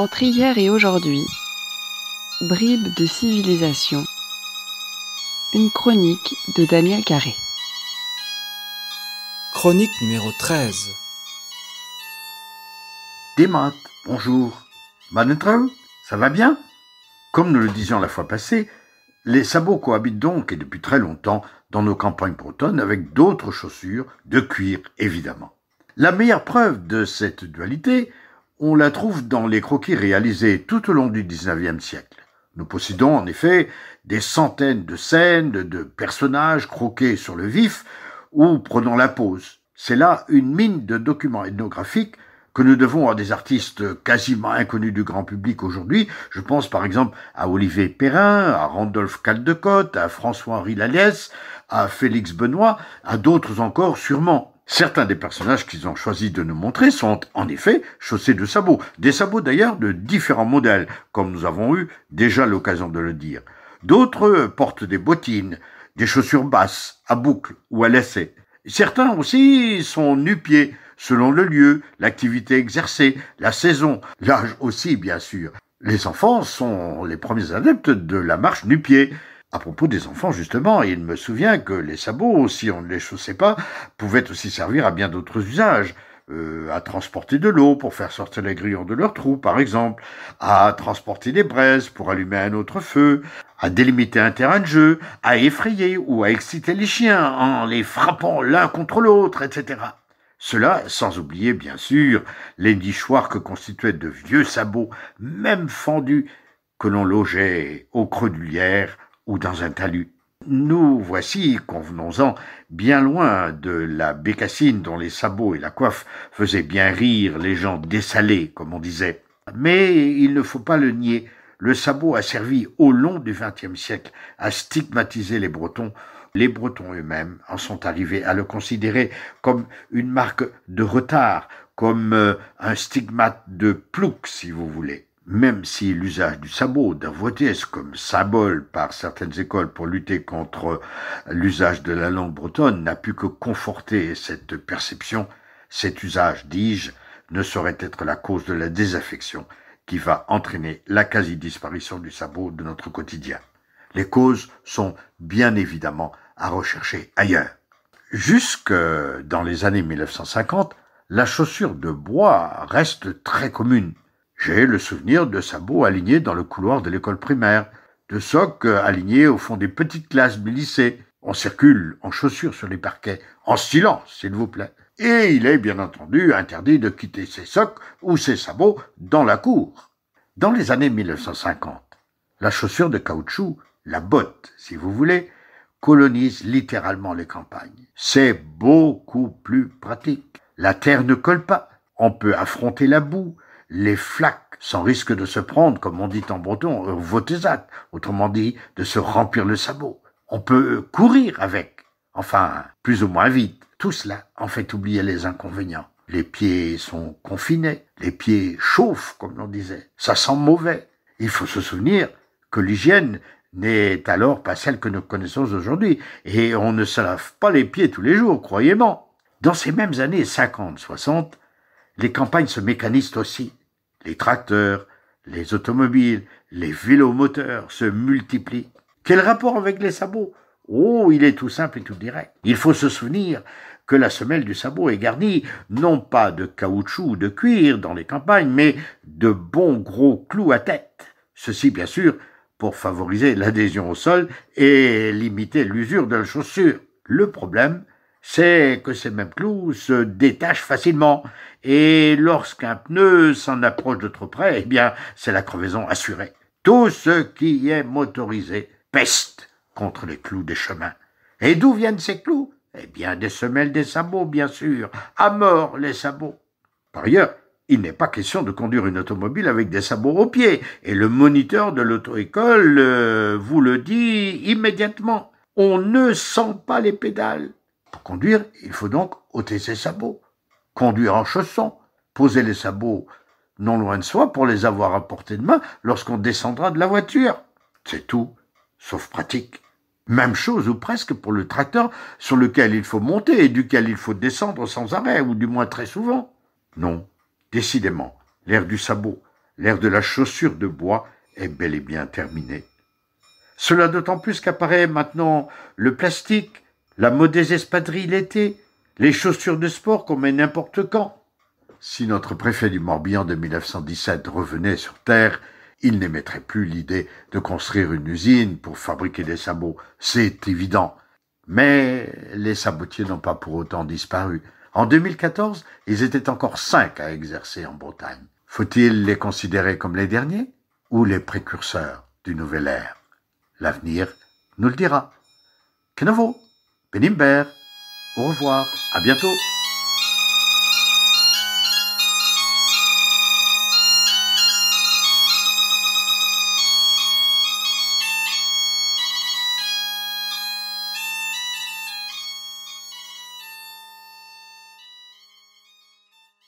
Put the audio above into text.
Entre hier et aujourd'hui, bribes de civilisation, une chronique de Daniel Carré. Chronique numéro 13. Démat, bonjour. Manetreux, ça va bien Comme nous le disions la fois passée, les sabots cohabitent donc et depuis très longtemps dans nos campagnes bretonnes avec d'autres chaussures, de cuir évidemment. La meilleure preuve de cette dualité, on la trouve dans les croquis réalisés tout au long du XIXe siècle. Nous possédons en effet des centaines de scènes de personnages croqués sur le vif ou prenant la pose. C'est là une mine de documents ethnographiques que nous devons à des artistes quasiment inconnus du grand public aujourd'hui. Je pense par exemple à Olivier Perrin, à Randolph Caldecott, à François-Henri Laliès, à Félix Benoît, à d'autres encore sûrement. Certains des personnages qu'ils ont choisi de nous montrer sont en effet chaussés de sabots, des sabots d'ailleurs de différents modèles, comme nous avons eu déjà l'occasion de le dire. D'autres portent des bottines, des chaussures basses, à boucles ou à lacets. Certains aussi sont nu-pieds, selon le lieu, l'activité exercée, la saison, l'âge aussi bien sûr. Les enfants sont les premiers adeptes de la marche nu pieds à propos des enfants, justement, il me souvient que les sabots, si on ne les chaussait pas, pouvaient aussi servir à bien d'autres usages. Euh, à transporter de l'eau pour faire sortir les grillons de leurs trous, par exemple, à transporter des braises pour allumer un autre feu, à délimiter un terrain de jeu, à effrayer ou à exciter les chiens en les frappant l'un contre l'autre, etc. Cela sans oublier, bien sûr, les nichoirs que constituaient de vieux sabots, même fendus, que l'on logeait aux creux ou dans un talus. Nous voici, convenons-en, bien loin de la bécassine dont les sabots et la coiffe faisaient bien rire les gens dessalés, comme on disait. Mais il ne faut pas le nier, le sabot a servi au long du XXe siècle à stigmatiser les Bretons. Les Bretons eux-mêmes en sont arrivés à le considérer comme une marque de retard, comme euh, un stigmate de plouc, si vous voulez même si l'usage du sabot, d'un comme symbole par certaines écoles pour lutter contre l'usage de la langue bretonne, n'a pu que conforter cette perception, cet usage, dis-je, ne saurait être la cause de la désaffection qui va entraîner la quasi-disparition du sabot de notre quotidien. Les causes sont bien évidemment à rechercher ailleurs. Jusque dans les années 1950, la chaussure de bois reste très commune j'ai le souvenir de sabots alignés dans le couloir de l'école primaire, de socs euh, alignés au fond des petites classes du lycée. On circule en chaussures sur les parquets, en silence, s'il vous plaît. Et il est bien entendu interdit de quitter ses socs ou ses sabots dans la cour. Dans les années 1950, la chaussure de caoutchouc, la botte, si vous voulez, colonise littéralement les campagnes. C'est beaucoup plus pratique. La terre ne colle pas. On peut affronter la boue, les flaques sans risque de se prendre, comme on dit en breton, euh, au autrement dit, de se remplir le sabot. On peut euh, courir avec, enfin, plus ou moins vite. Tout cela en fait oublier les inconvénients. Les pieds sont confinés, les pieds chauffent, comme l'on disait. Ça sent mauvais. Il faut se souvenir que l'hygiène n'est alors pas celle que nous connaissons aujourd'hui, et on ne se lave pas les pieds tous les jours, croyez-moi. Dans ces mêmes années 50-60, les campagnes se mécanisent aussi. Les tracteurs, les automobiles, les vélomoteurs se multiplient. Quel rapport avec les sabots Oh, il est tout simple et tout direct. Il faut se souvenir que la semelle du sabot est garnie non pas de caoutchouc ou de cuir dans les campagnes, mais de bons gros clous à tête. Ceci, bien sûr, pour favoriser l'adhésion au sol et limiter l'usure de la chaussure. Le problème, c'est que ces mêmes clous se détachent facilement, et lorsqu'un pneu s'en approche de trop près, eh bien, c'est la crevaison assurée. Tout ce qui est motorisé peste contre les clous des chemins. Et d'où viennent ces clous Eh bien, des semelles des sabots, bien sûr, à mort les sabots. Par ailleurs, il n'est pas question de conduire une automobile avec des sabots aux pieds, et le moniteur de l'auto-école euh, vous le dit immédiatement. On ne sent pas les pédales. Pour conduire, il faut donc ôter ses sabots, conduire en chaussons, poser les sabots non loin de soi pour les avoir à portée de main lorsqu'on descendra de la voiture. C'est tout, sauf pratique. Même chose ou presque pour le tracteur sur lequel il faut monter et duquel il faut descendre sans arrêt, ou du moins très souvent. Non, décidément, l'ère du sabot, l'ère de la chaussure de bois est bel et bien terminée. Cela d'autant plus qu'apparaît maintenant le plastique, la modeste espadrille l'été, les chaussures de sport qu'on met n'importe quand. Si notre préfet du Morbihan de 1917 revenait sur Terre, il n'émettrait plus l'idée de construire une usine pour fabriquer des sabots, c'est évident. Mais les sabotiers n'ont pas pour autant disparu. En 2014, ils étaient encore cinq à exercer en Bretagne. Faut-il les considérer comme les derniers ou les précurseurs du nouvel ère L'avenir nous le dira. vaut Benimbert, Au revoir, à bientôt.